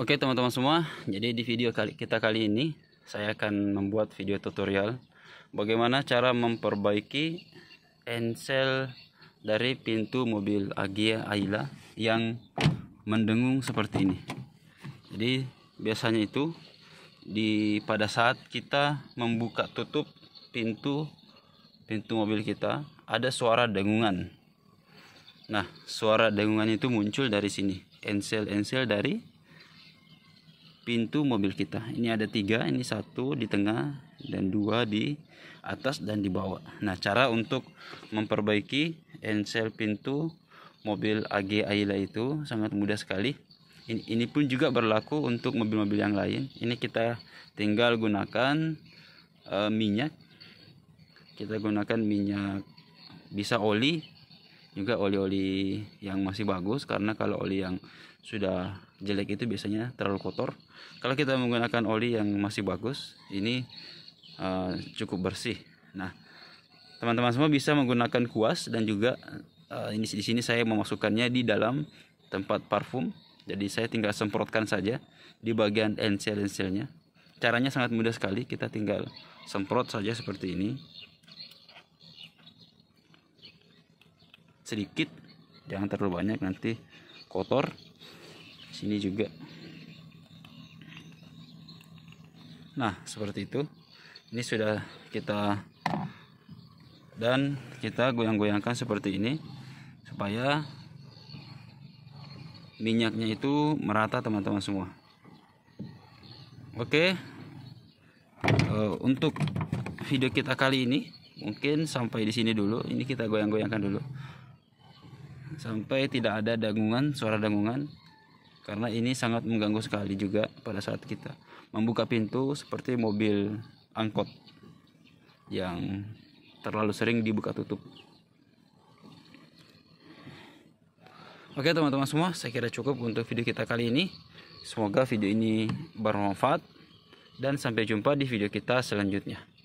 Oke teman-teman semua, jadi di video kali kita kali ini saya akan membuat video tutorial bagaimana cara memperbaiki ensel dari pintu mobil Agia ayla yang mendengung seperti ini. Jadi biasanya itu di pada saat kita membuka tutup pintu pintu mobil kita ada suara dengungan. Nah, suara dengungan itu muncul dari sini, ensel-ensel dari pintu mobil kita ini ada tiga ini satu di tengah dan dua di atas dan di bawah nah cara untuk memperbaiki ensel pintu mobil AG ayla itu sangat mudah sekali ini, ini pun juga berlaku untuk mobil-mobil yang lain ini kita tinggal gunakan uh, minyak kita gunakan minyak bisa oli juga oli-oli yang masih bagus karena kalau oli yang sudah jelek itu biasanya terlalu kotor kalau kita menggunakan oli yang masih bagus ini uh, cukup bersih nah teman-teman semua bisa menggunakan kuas dan juga uh, ini di sini saya memasukkannya di dalam tempat parfum jadi saya tinggal semprotkan saja di bagian ensel-enselnya caranya sangat mudah sekali kita tinggal semprot saja seperti ini sedikit jangan terlalu banyak nanti kotor sini juga nah seperti itu ini sudah kita dan kita goyang-goyangkan seperti ini supaya minyaknya itu merata teman-teman semua oke eh, untuk video kita kali ini mungkin sampai di sini dulu ini kita goyang-goyangkan dulu sampai tidak ada dangungan suara dangungan karena ini sangat mengganggu sekali juga pada saat kita membuka pintu seperti mobil angkot yang terlalu sering dibuka tutup. Oke teman-teman semua, saya kira cukup untuk video kita kali ini. Semoga video ini bermanfaat dan sampai jumpa di video kita selanjutnya.